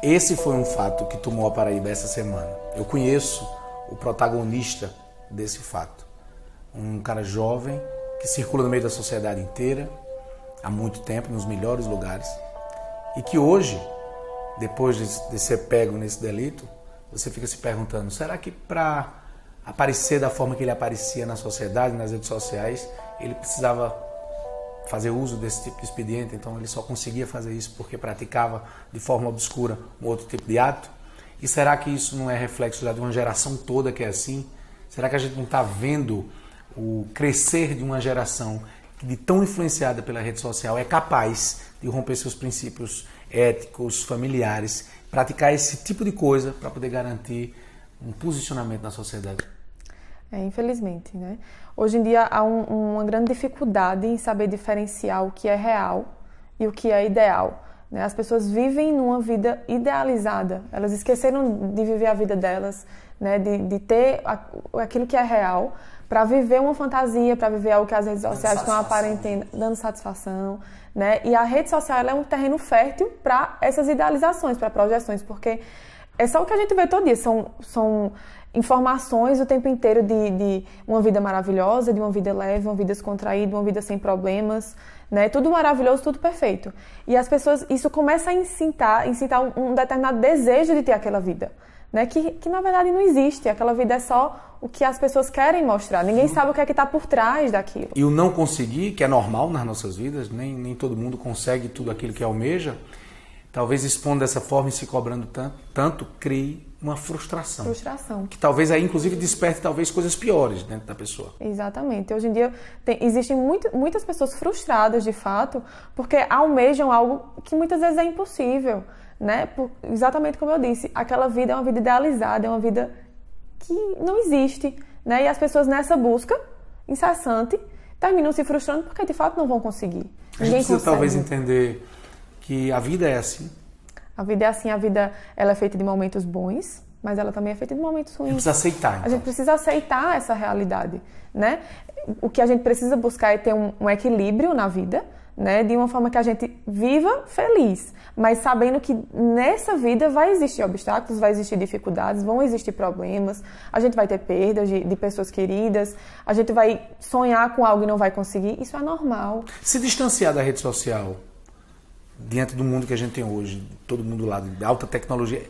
Esse foi um fato que tomou a Paraíba essa semana. Eu conheço o protagonista desse fato. Um cara jovem que circula no meio da sociedade inteira há muito tempo, nos melhores lugares, e que hoje, depois de, ser pego nesse delito, você fica se perguntando: será que para aparecer da forma que ele aparecia na sociedade, nas redes sociais, ele precisava fazer uso desse tipo de expediente, então ele só conseguia fazer isso porque praticava de forma obscura um outro tipo de ato? E será que isso não é reflexo já de uma geração toda que é assim? Será que a gente não está vendo o crescer de uma geração que, de tão influenciada pela rede social, é capaz de romper seus princípios éticos, familiares, praticar esse tipo de coisa para poder garantir um posicionamento na sociedade? É, infelizmente, né? Hoje em dia há um, uma grande dificuldade em saber diferenciar o que é real e o que é ideal. Né? As pessoas vivem numa vida idealizada, elas esqueceram de viver a vida delas, né? de, de ter aquilo que é real para viver uma fantasia, para viver algo que as redes sociais estão aparentando, dando satisfação, né? E a rede social é um terreno fértil para essas idealizações, para projeções, porque é só o que a gente vê todo dia. São, são informações o tempo inteiro de, de uma vida maravilhosa, de uma vida leve, uma vida descontraída, uma vida sem problemas, né? Tudo maravilhoso, tudo perfeito. E as pessoas, isso começa a incitar, incitar um, um determinado desejo de ter aquela vida. Né, que, que, na verdade não existe. Aquela vida é só o que as pessoas querem mostrar. Ninguém Sim. sabe o que é que está por trás daquilo. E o não conseguir, que é normal nas nossas vidas, nem, nem todo mundo consegue tudo aquilo que almeja talvez expondo dessa forma e se cobrando tanto, tanto crie uma frustração. Frustração. Que talvez aí, inclusive, desperte talvez coisas piores dentro da pessoa. Exatamente. Hoje em dia tem, existem muito, muitas pessoas frustradas, de fato, porque almejam algo que muitas vezes é impossível, né? Por, exatamente como eu disse, aquela vida é uma vida idealizada, é uma vida que não existe, né? E as pessoas nessa busca incessante terminam se frustrando porque, de fato, não vão conseguir. A gente Ninguém precisa consegue. talvez entender que a vida é assim. A vida é assim, a vida ela é feita de momentos bons, mas ela também é feita de momentos ruins. A gente precisa aceitar. Então. A gente precisa aceitar essa realidade, né? O que a gente precisa buscar é ter um, um equilíbrio na vida, né? De uma forma que a gente viva feliz, mas sabendo que nessa vida vai existir obstáculos, vai existir dificuldades, vão existir problemas, a gente vai ter perdas de, de pessoas queridas, a gente vai sonhar com algo e não vai conseguir, isso é normal. Se distanciar da rede social diante do mundo que a gente tem hoje, todo mundo lá de alta tecnologia,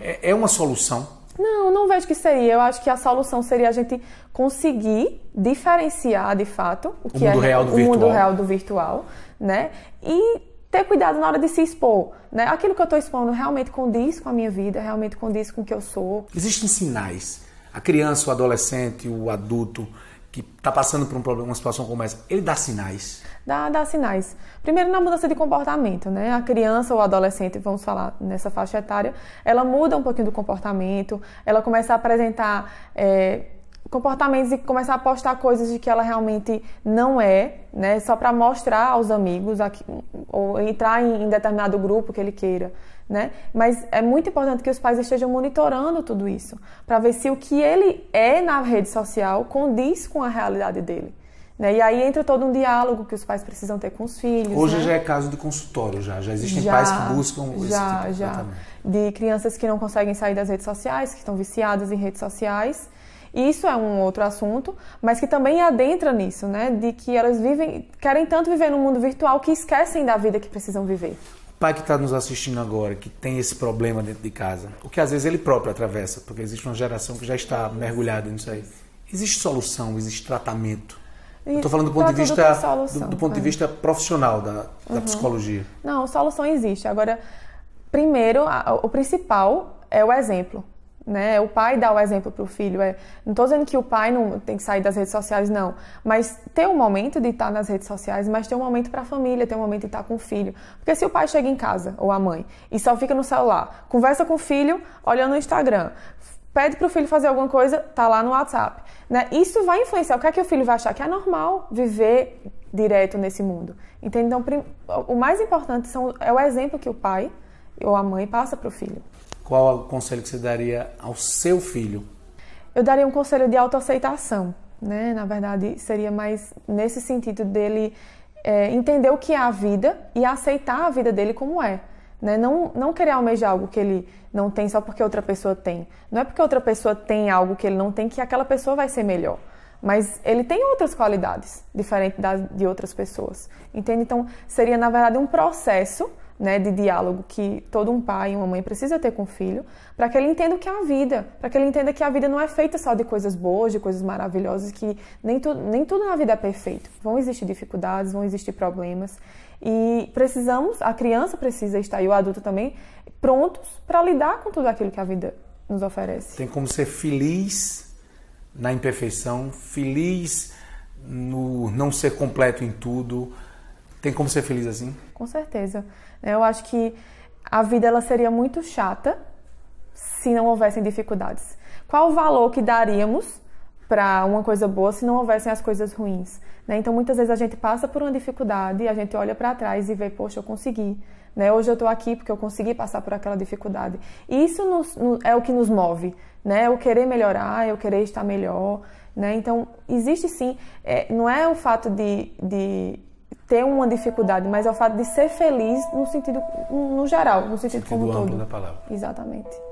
é, é, uma solução? Não, não vejo que seria. Eu acho que a solução seria a gente conseguir diferenciar de fato o, o que é real do o virtual. mundo real do virtual, né? E ter cuidado na hora de se expor, né? Aquilo que eu estou expondo realmente condiz com a minha vida, realmente condiz com o que eu sou. Existem sinais. A criança, o adolescente, o adulto, que está passando por um problema, uma situação como essa, ele dá sinais? Dá, dá sinais. Primeiro na mudança de comportamento, né? A criança ou adolescente, vamos falar nessa faixa etária, ela muda um pouquinho do comportamento, ela começa a apresentar é, comportamentos e começar a postar coisas de que ela realmente não é, né? Só para mostrar aos amigos aqui, ou entrar em, determinado grupo que ele queira, né? Mas é muito importante que os pais estejam monitorando tudo isso para ver se o que ele é na rede social condiz com a realidade dele. Né? E aí entra todo um diálogo que os pais precisam ter com os filhos. Hoje né? já é caso de consultório, já. Já existem já, pais que buscam esse já, tipo de já. De crianças que não conseguem sair das redes sociais, que estão viciadas em redes sociais isso é um outro assunto, mas que também adentra nisso, né? De que elas vivem, querem tanto viver no mundo virtual que esquecem da vida que precisam viver. O pai que está nos assistindo agora, que tem esse problema dentro de casa, o que às vezes ele próprio atravessa, porque existe uma geração que já está mergulhada nisso aí. Existe solução, existe tratamento. Estou falando do ponto, de vista, solução, do, do ponto é. de vista profissional da, uhum. da psicologia. Não, solução existe. Agora, primeiro, o principal é o exemplo né? O pai dá o exemplo para o filho. É, não estou dizendo que o pai não tem que sair das redes sociais, não. Mas ter um momento de estar tá nas redes sociais, mas ter um momento para a família, ter um momento de estar tá com o filho. Porque se o pai chega em casa, ou a mãe, e só fica no celular, conversa com o filho, olhando no Instagram, pede para o filho fazer alguma coisa, tá lá no WhatsApp. Né? Isso vai influenciar. O que é que o filho vai achar? Que é normal viver direto nesse mundo. Entende? Então, o mais importante são, é o exemplo que o pai ou a mãe passa para o filho qual é o conselho que você daria ao seu filho? Eu daria um conselho de autoaceitação, né? Na verdade, seria mais nesse sentido dele é, entender o que é a vida e aceitar a vida dele como é. Né? Não, não querer almejar algo que ele não tem só porque outra pessoa tem. Não é porque outra pessoa tem algo que ele não tem que aquela pessoa vai ser melhor. Mas ele tem outras qualidades, diferente de outras pessoas. Entende? Então, seria, na verdade, um processo né, de diálogo que todo um pai e uma mãe precisa ter com o filho, para que ele entenda o que é a vida, para que ele entenda que a vida não é feita só de coisas boas, de coisas maravilhosas, que nem, tu, nem tudo na vida é perfeito. Vão existir dificuldades, vão existir problemas. E precisamos, a criança precisa estar, e o adulto também, prontos para lidar com tudo aquilo que a vida nos oferece. Tem como ser feliz na imperfeição, feliz no não ser completo em tudo tem como ser feliz assim? Com certeza. É, eu acho que a vida ela seria muito chata se não houvessem dificuldades. Qual o valor que daríamos para uma coisa boa se não houvessem as coisas ruins? Né? Então, muitas vezes a gente passa por uma dificuldade, a gente olha para trás e vê, poxa, eu consegui. Né? Hoje eu estou aqui porque eu consegui passar por aquela dificuldade. E isso nos, no, é o que nos move, né? Eu querer melhorar, eu querer estar melhor, né? Então, existe sim, é, não é o fato de, de ter uma dificuldade, mas é o fato de ser feliz no sentido no geral, no sentido, no sentido como amplo todo. da palavra. Exatamente.